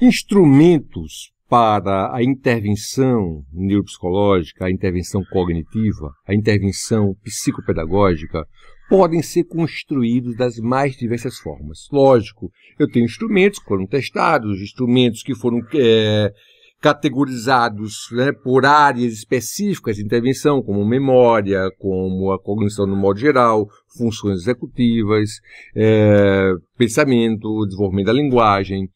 instrumentos para a intervenção neuropsicológica, a intervenção cognitiva, a intervenção psicopedagógica, podem ser construídos das mais diversas formas. Lógico, eu tenho instrumentos que foram testados, instrumentos que foram é, categorizados né, por áreas específicas de intervenção, como memória, como a cognição no modo geral, funções executivas, é, pensamento, desenvolvimento da linguagem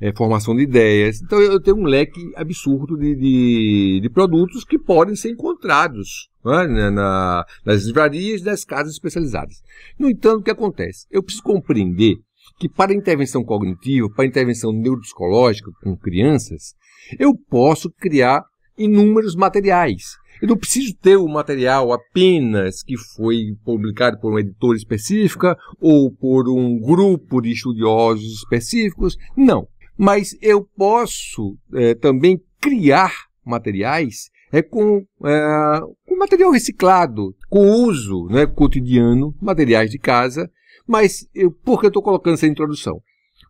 é, formação de ideias. Então eu tenho um leque absurdo de, de, de produtos que podem ser encontrados é? Né, na, nas livrarias nas casas especializadas. No entanto, o que acontece? Eu preciso compreender que para intervenção cognitiva, para intervenção neuropsicológica com crianças, eu posso criar inúmeros materiais. Eu não preciso ter o material apenas que foi publicado por uma editora específica ou por um grupo de estudiosos específicos. Não mas eu posso é, também criar materiais é, com, é, com material reciclado, com uso né, cotidiano, materiais de casa. Mas eu, por que eu estou colocando essa introdução?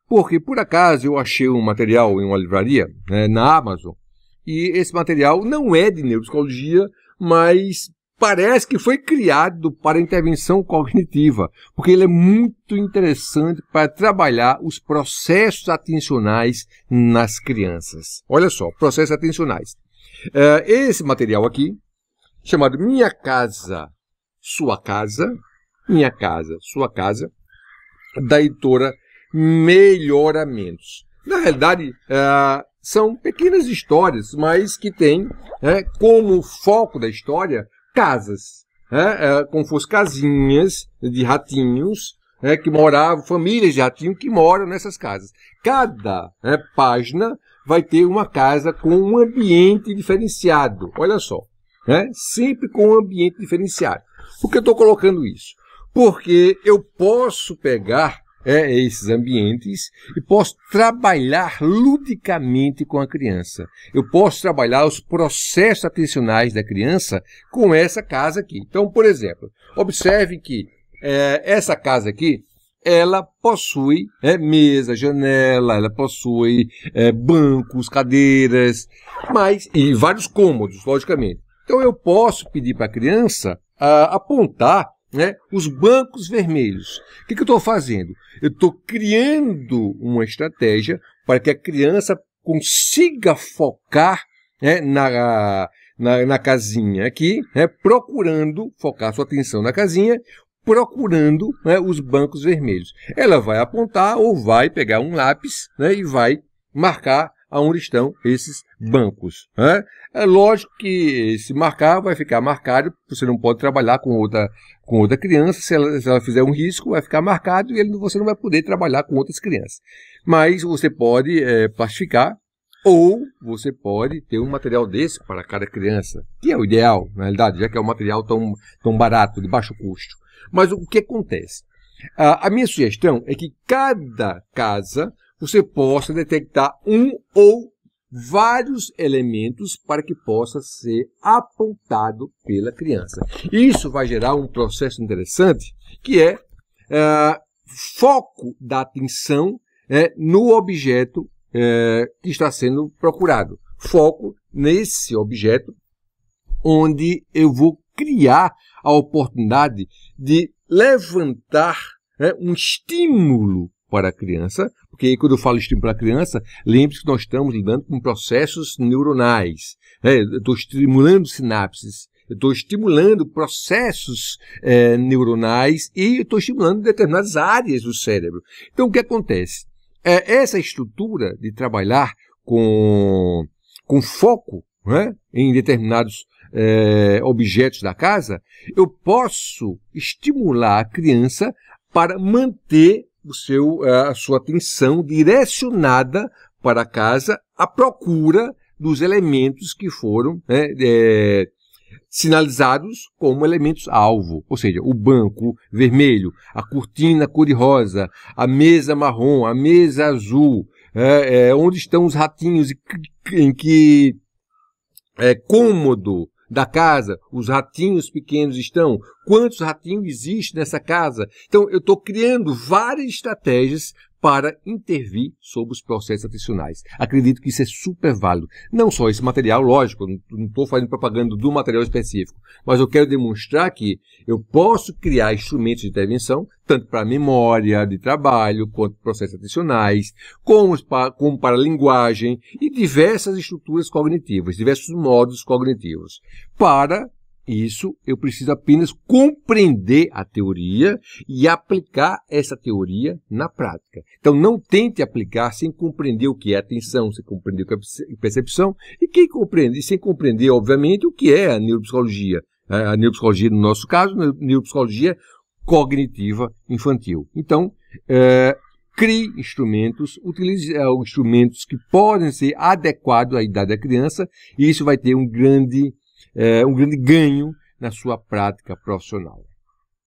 Porque, por acaso, eu achei um material em uma livraria, né, na Amazon, e esse material não é de neuropsicologia, mas parece que foi criado para intervenção cognitiva, porque ele é muito interessante para trabalhar os processos atencionais nas crianças. Olha só, processos atencionais. É, esse material aqui, chamado Minha Casa, Sua Casa, Minha Casa, Sua Casa, da editora Melhoramentos. Na realidade, é, são pequenas histórias, mas que têm é, como foco da história casas, né? É como fossem casinhas de ratinhos, né? que moravam, famílias de ratinho que moram nessas casas. Cada né, página vai ter uma casa com um ambiente diferenciado. Olha só, né? sempre com um ambiente diferenciado. Por que eu estou colocando isso? Porque eu posso pegar é, esses ambientes e posso trabalhar ludicamente com a criança. Eu posso trabalhar os processos atencionais da criança com essa casa aqui. Então, por exemplo, observe que é, essa casa aqui ela possui é, mesa, janela, ela possui é, bancos, cadeiras, mas e vários cômodos, logicamente. Então eu posso pedir para a criança ah, apontar né? Os bancos vermelhos. O que, que eu estou fazendo? Eu estou criando uma estratégia para que a criança consiga focar né, na, na, na, casinha aqui, né, procurando focar sua atenção na casinha, procurando né, os bancos vermelhos. Ela vai apontar ou vai pegar um lápis né, e vai marcar aonde estão esses bancos. Né? É lógico que se marcar, vai ficar marcado, você não pode trabalhar com outra, com outra criança, se ela, se ela fizer um risco, vai ficar marcado e ele, você não vai poder trabalhar com outras crianças. Mas você pode é, plastificar ou você pode ter um material desse para cada criança, que é o ideal, na realidade, já que é um material tão, tão barato, de baixo custo. Mas o que acontece? a minha sugestão é que cada casa você possa detectar um ou vários elementos para que possa ser apontado pela criança. Isso vai gerar um processo interessante que é, é foco da atenção é, no objeto é, que está sendo procurado. Foco nesse objeto onde eu vou criar a oportunidade de levantar né, um estímulo para a criança, porque aí quando eu falo estímulo para a criança, lembre-se que nós estamos lidando com processos neuronais. Né? Eu estou estimulando sinapses, eu estou estimulando processos é, neuronais e estou estimulando determinadas áreas do cérebro. Então, o que acontece? É, essa estrutura de trabalhar com, com foco né, em determinados é, objetos da casa, eu posso estimular a criança para manter o seu, é, a sua atenção direcionada para casa à procura dos elementos que foram né, é, sinalizados como elementos alvo, ou seja, o banco vermelho, a cortina cor-de-rosa, a mesa marrom, a mesa azul, é, é, onde estão os ratinhos, em que é cômodo da casa, os ratinhos pequenos estão, quantos ratinhos existem nessa casa. Então, eu estou criando várias estratégias para intervir sobre os processos atencionais. Acredito que isso é super válido. Não só esse material, lógico, não estou fazendo propaganda do material específico, mas eu quero demonstrar que eu posso criar instrumentos de intervenção, tanto para memória de trabalho, quanto processos atencionais, como para, como para linguagem e diversas estruturas cognitivas, diversos modos cognitivos, para isso eu preciso apenas compreender a teoria e aplicar essa teoria na prática. Então não tente aplicar sem compreender o que é atenção, sem compreender o que é percepção e quem compreende, sem compreender, obviamente, o que é a neuropsicologia. A neuropsicologia, no nosso caso, a neuropsicologia cognitiva infantil. Então, é, crie instrumentos, utilize eh, instrumentos que podem ser adequados à idade da criança, e isso vai ter um grande é, um grande ganho na sua prática profissional.